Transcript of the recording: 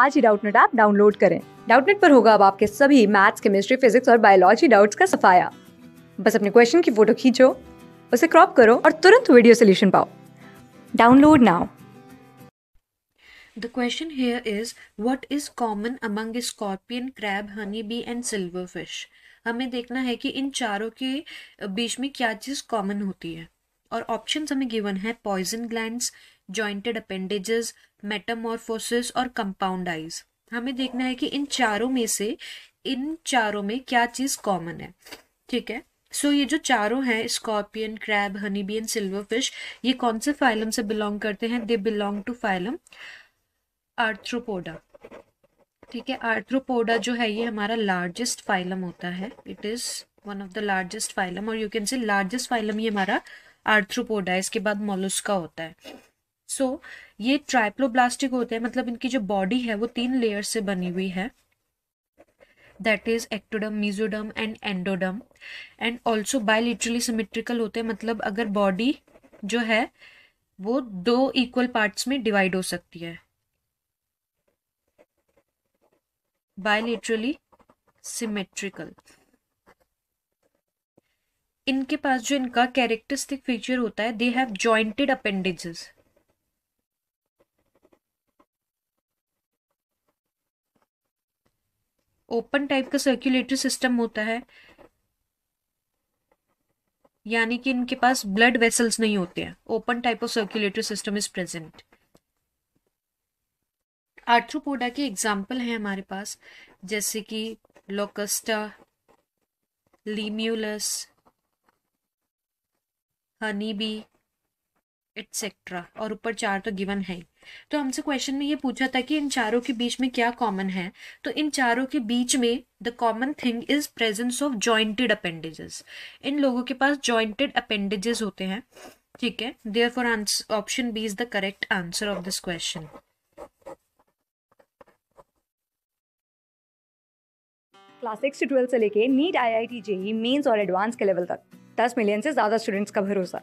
आज ही Doubtnut app download करें डाउटनेट पर होगा अब आपके सभी मैथ्स केमिस्ट्री फिजिक्स और बायोलॉजी डाउट्स का सफाया बस अपने क्वेश्चन की फोटो खींचो उसे क्रॉप करो और तुरंत वीडियो सोल्यूशन पाओ download now the question here is what is common among scorpion crab honey bee and silver fish हमें देखना है कि इन चारों के बीच में क्या चीज़ कॉमन होती है और ऑप्शंस हमें गिवन है poison glands jointed appendages metamorphosis और कंपाउंड आइज हमें देखना है कि इन चारों में से इन चारों में क्या चीज़ कॉमन है ठीक है सो so, ये जो चारों हैं scorpion crab honeybee and fish ये कौन से फाइलम से बिलोंग करते हैं they belong to phylum Arthropoda ठीक है आर्थ्रोपोडा जो है ये हमारा लार्जेस्ट फाइलम होता है it is one of the largest phylum और you can say largest phylum ये हमारा आर्थ्रोपोडा है इसके बाद मोलुस्का होता है सो so, ये ट्राइप्लोब्लास्टिक होते हैं मतलब इनकी जो बॉडी है वो तीन लेयर से बनी हुई है that is ectoderm mesoderm and endoderm and also bilaterally symmetrical होते हैं मतलब अगर बॉडी जो है वो दो इक्वल पार्ट्स में डिवाइड हो सकती है बायोलिट्रली सिमेट्रिकल इनके पास जो इनका कैरेक्टरिस्टिक फीचर होता है they have jointed appendages open type का सर्कुलेटरी सिस्टम होता है यानी कि इनके पास ब्लड वेसल्स नहीं होते हैं open type of circulatory system is present Arthropoda के एग्जाम्पल हैं हमारे पास जैसे कि लोकस्टा लीम्यूलस हनीबी एटसेट्रा और ऊपर चार तो गिवन है तो हमसे क्वेश्चन में ये पूछा था कि इन चारों के बीच में क्या कॉमन है तो इन चारों के बीच में the common thing is presence of jointed appendages इन लोगों के पास जॉइंटेड अपेंडेजेस होते हैं ठीक है therefore option B is the correct answer of this question class six से ट्वेल्व से लेके NEET I I T JEE mains और एडवांस के लेवल तक दस मिलियन से ज्यादा स्टूडेंट्स का भरोसा